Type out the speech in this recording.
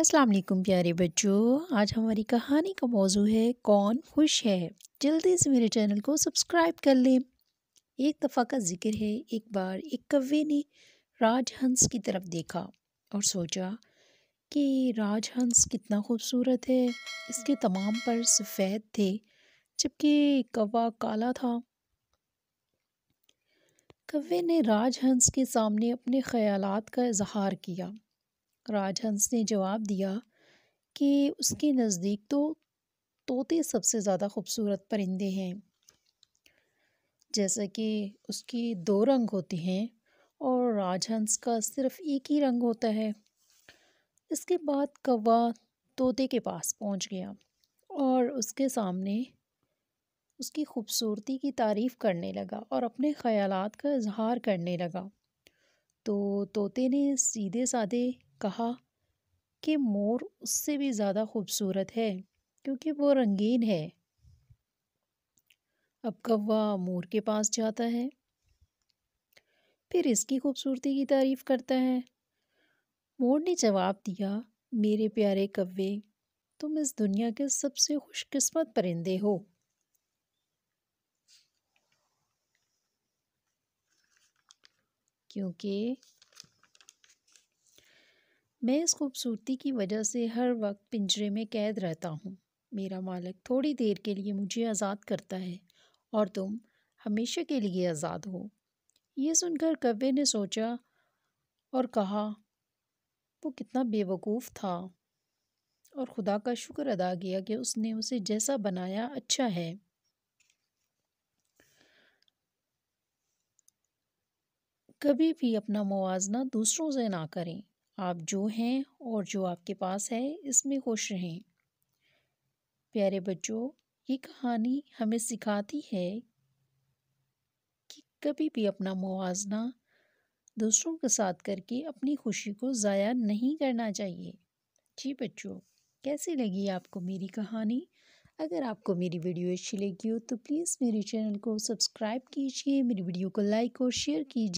अस्सलाम वालेकुम प्यारे बच्चों आज हमारी कहानी का मौजू है कौन खुश है जल्दी से मेरे चैनल को सब्सक्राइब कर लें एक दफ़ा का जिक्र है एक बार एक कव्वे ने राजहंस की तरफ देखा और सोचा कि राजहंस कितना खूबसूरत है इसके तमाम पर सफ़ेद थे जबकि कौवा काला था कव्वे ने राजहंस के सामने अपने ख्यालात का इजहार किया राजहंस ने जवाब दिया कि उसके नज़दीक तो तोते सबसे ज़्यादा खूबसूरत परिंदे हैं जैसा कि उसके दो रंग होते हैं और राजहंस का सिर्फ एक ही रंग होता है इसके बाद कौवा तोते के पास पहुंच गया और उसके सामने उसकी खूबसूरती की तारीफ़ करने लगा और अपने ख़यालात का इजहार करने लगा तो तोते ने सीधे साधे कहा कि मोर उससे भी ज़्यादा खूबसूरत है क्योंकि वो रंगीन है अब कौवा मोर के पास जाता है फिर इसकी खूबसूरती की तारीफ करता है मोर ने जवाब दिया मेरे प्यारे कौवे तुम इस दुनिया के सबसे खुशकिस्मत परिंदे हो क्योंकि मैं इस खूबसूरती की वजह से हर वक्त पिंजरे में कैद रहता हूँ मेरा मालिक थोड़ी देर के लिए मुझे आज़ाद करता है और तुम हमेशा के लिए आज़ाद हो ये सुनकर कव्य ने सोचा और कहा वो कितना बेवकूफ़ था और खुदा का शुक्र अदा किया कि उसने उसे जैसा बनाया अच्छा है कभी भी अपना मुवजना दूसरों से ना करें आप जो हैं और जो आपके पास है इसमें खुश रहें प्यारे बच्चों ये कहानी हमें सिखाती है कि कभी भी अपना मुवजना दूसरों के साथ करके अपनी खुशी को ज़ाया नहीं करना चाहिए जी बच्चों कैसी लगी आपको मेरी कहानी अगर आपको मेरी वीडियो अच्छी लगी हो तो प्लीज़ मेरे चैनल को सब्सक्राइब कीजिए मेरी वीडियो को लाइक और शेयर कीजिए